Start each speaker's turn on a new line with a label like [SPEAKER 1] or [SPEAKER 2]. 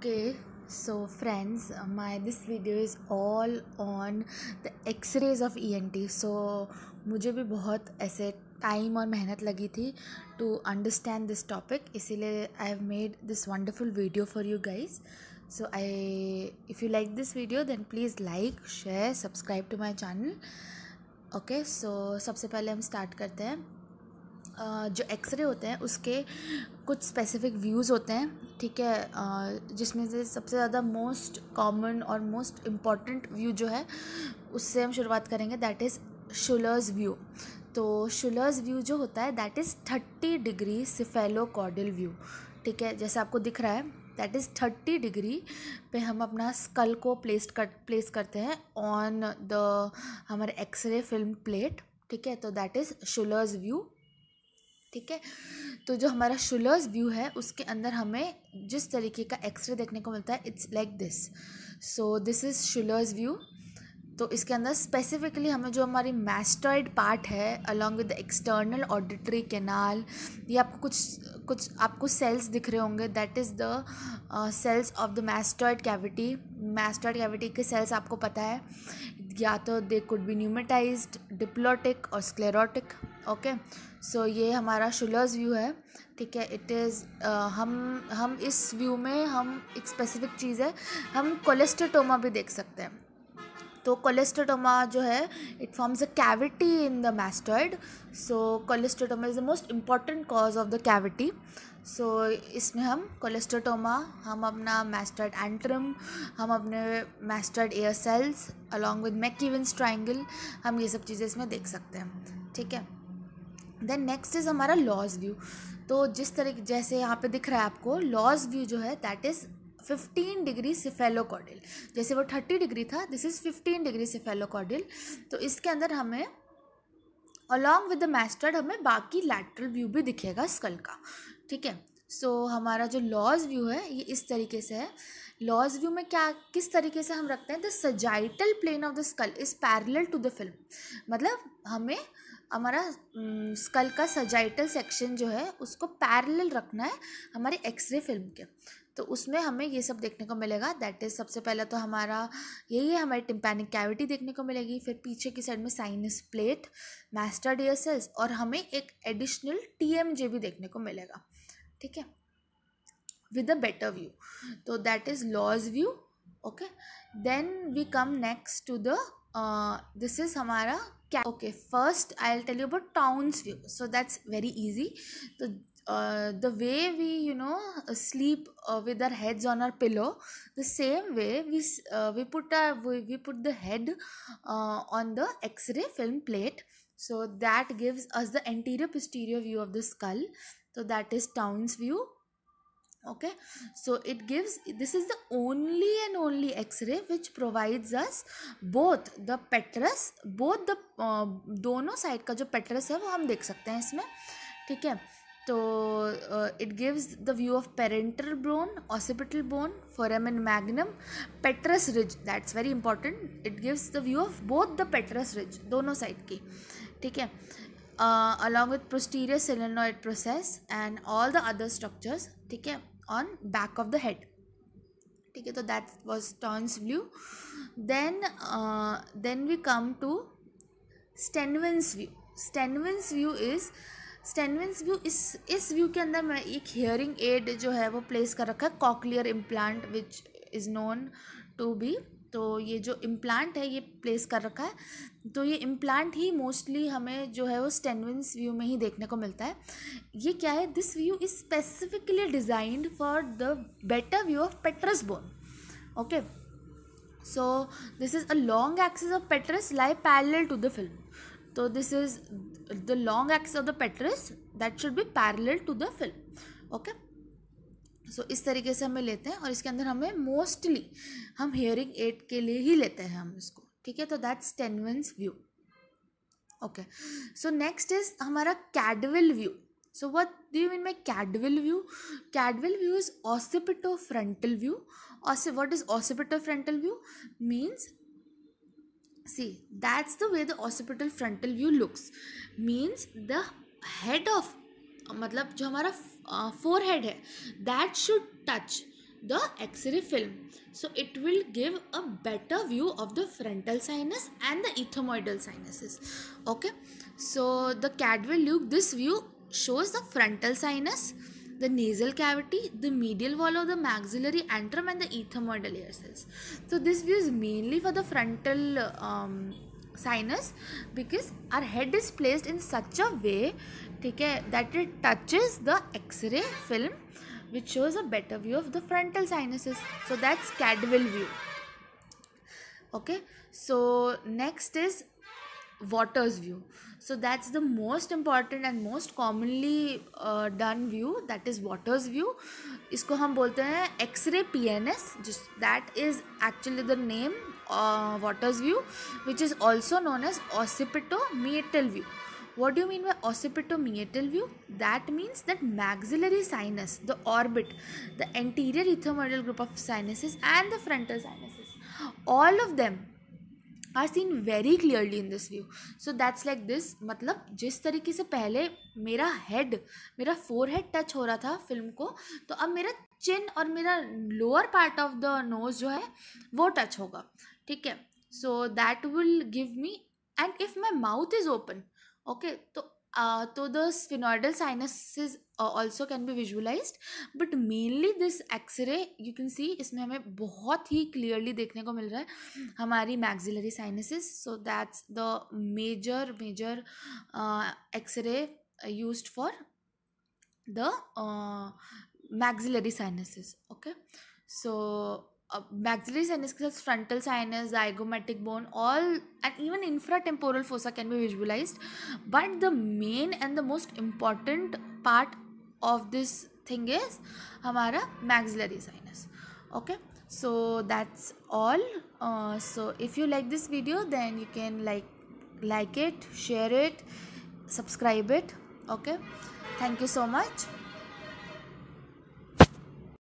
[SPEAKER 1] Okay so friends my this video is all on the x-rays of ENT so मुझे भी बहुत ऐसे time और मेहनत लगी थी टू अंडरस्टैंड दिस टॉपिक इसीलिए I have made this wonderful video for you guys so I if you like this video then please like share subscribe to my channel okay so सबसे पहले हम start करते हैं जो x ray होते हैं उसके कुछ स्पेसिफिक व्यूज़ होते हैं ठीक है जिसमें से सबसे ज़्यादा मोस्ट कॉमन और मोस्ट इम्पॉर्टेंट व्यू जो है उससे हम शुरुआत करेंगे दैट इज़ शुलर्स व्यू तो शुलर्स व्यू जो होता है that is thirty degree cephalocaudal view ठीक है जैसे आपको दिख रहा है दैट इज़ थर्टी डिग्री पे हम अपना स्कल को प्लेस कर प्लेस करते हैं ऑन द हमारे एक्सरे फिल्म प्लेट ठीक है तो दैट इज़ शुलर्स व्यू ठीक है तो जो हमारा शुलर्स व्यू है उसके अंदर हमें जिस तरीके का एक्सरे देखने को मिलता है it's like this so this is Schuller's view तो इसके अंदर स्पेसिफिकली हमें जो हमारी मैस्टॉइड पार्ट है along with external auditory canal ये आपको कुछ कुछ आपको सेल्स दिख रहे होंगे that is the cells of the mastoid cavity mastoid cavity के सेल्स आपको पता है या तो दे कुड बी न्यूमेटाइज्ड डिप्लोटिक और स्क्लेरोटिक ओके सो ये हमारा शुलर्स व्यू है ठीक है इट इज़ uh, हम हम इस व्यू में हम एक स्पेसिफिक चीज़ है हम कोलेस्टेटोमा भी देख सकते हैं तो कोलेस्टेटोमा जो है it forms a cavity in the mastoid so cholesteatoma is the most important cause of the cavity so इसमें हम कोलेस्टेटोमा हम अपना मैस्टर्ड एंट्रम हम अपने mastoid air cells along with McEwen's triangle हम ये सब चीज़ें इसमें देख सकते हैं ठीक है देन नेक्स्ट इज़ हमारा लॉज व्यू तो जिस तरीके जैसे यहाँ पे दिख रहा है आपको लॉज व्यू जो है that is fifteen degree caudal जैसे वो थर्टी डिग्री था this is fifteen degree caudal तो इसके अंदर हमें अलॉन्ग विद द मैस्टर्ड हमें बाकी लैटरल व्यू भी दिखेगा स्कल का ठीक है सो so, हमारा जो लॉज व्यू है ये इस तरीके से है लॉज व्यू में क्या किस तरीके से हम रखते हैं the sagittal plane of the skull is parallel to the film मतलब हमें हमारा स्कल का सजाइटल सेक्शन जो है उसको पैरेलल रखना है हमारे एक्सरे फिल्म के तो उसमें हमें ये सब देखने को मिलेगा दैट इज़ सबसे पहले तो हमारा यही है हमारी टिम्पैनिक कैविटी देखने को मिलेगी फिर पीछे की साइड में साइनस प्लेट मैस्टर डीएसएस और हमें एक एडिशनल टी भी देखने को मिलेगा ठीक है विद अ बेटर व्यू तो that is Law's view okay then we come next to the this is हमारा okay first i'll tell you about town's view so that's very easy the uh, the way we you know uh, sleep uh, with our heads on our pillow the same way we uh, we put our we, we put the head uh, on the x-ray film plate so that gives us the anterior posterior view of the skull so that is town's view okay so it gives this is the only and only x-ray which provides us both the petrus both the dono side ka jo जो hai wo hum dekh sakte hain isme theek hai है तो it gives the view of parietal bone occipital bone foramen magnum petrous ridge that's very important it gives the view of both the petrous ridge दोनों side की ठीक है uh, along with posterior solenoid process and all the other structures ठीक है on back of the head ठीक है तो that was Towne's view then then we come to Stenvers view Stenvers view is Stenvers view इस इस view के अंदर मैं एक हेयरिंग एड जो है वो प्लेस कर रखा है cochlear implant which is known to be तो ये जो इम्प्लांट है ये प्लेस कर रखा है तो ये इम्प्लांट ही मोस्टली हमें जो है वो स्टेनविंस व्यू में ही देखने को मिलता है ये क्या है this view is specifically designed for the better view of petrous bone okay so this is a long axis of petrous lie parallel to the film तो this is the long axis of the petrous that should be parallel to the film okay so इस तरीके से हमें लेते हैं और इसके अंदर हमें मोस्टली हम हेयरिंग एड के लिए ही लेते हैं हम इसको ठीक है तो that's Stenvers view okay so next is हमारा Caldwell view so what do you mean my Caldwell view Caldwell view is occipito frontal view occi what is occipito frontal view means see that's the way the occipital frontal view looks means the head of मतलब जो हमारा Uh, forehead hai, that should touch the axillary film. So it will give a better view of the frontal sinus and the ethmoidal sinuses. Okay. So the will look. this view shows the frontal sinus, the nasal cavity, the medial wall of the maxillary antrum and the ethmoidal ear cells. So this view is mainly for the frontal um, sinus because our head is placed in such a way ठीक है that it touches the x-ray film which shows a better view of the frontal sinuses so that's Caldwell view okay so next is Waters view so that's the most important and most commonly done view that is Waters view इसको हम बोलते हैं x-ray P N S जिस that is actually the name Waters view which is also known as occipito mental view What do you mean by occipital-meatal view? That means that maxillary sinus, the orbit, the anterior ethmoidal group of sinuses and the frontal sinuses. All of them are seen very clearly in this view so that's like this मतलब जिस तरीके से पहले मेरा head मेरा forehead touch touch हो रहा था फिल्म को तो अब मेरा चिन और मेरा lower part of the nose जो है वो टच होगा ठीक है so that will give me and if my mouth is open okay तो तो the sphenoidal sinuses also can be visualized but mainly this x-ray you can see इसमें हमें बहुत ही क्लियरली देखने को मिल रहा है हमारी maxillary sinuses so that's the major major x-ray use for the maxillary sinuses okay so maxillary sinus के साथ frontal sinus zygomatic bone all and even infra temporal fossa can be visualized but the main and the most important part of this thing is हमारा maxillary sinus okay so that's all so if you like this video then you can like like it share it subscribe it okay thank you so much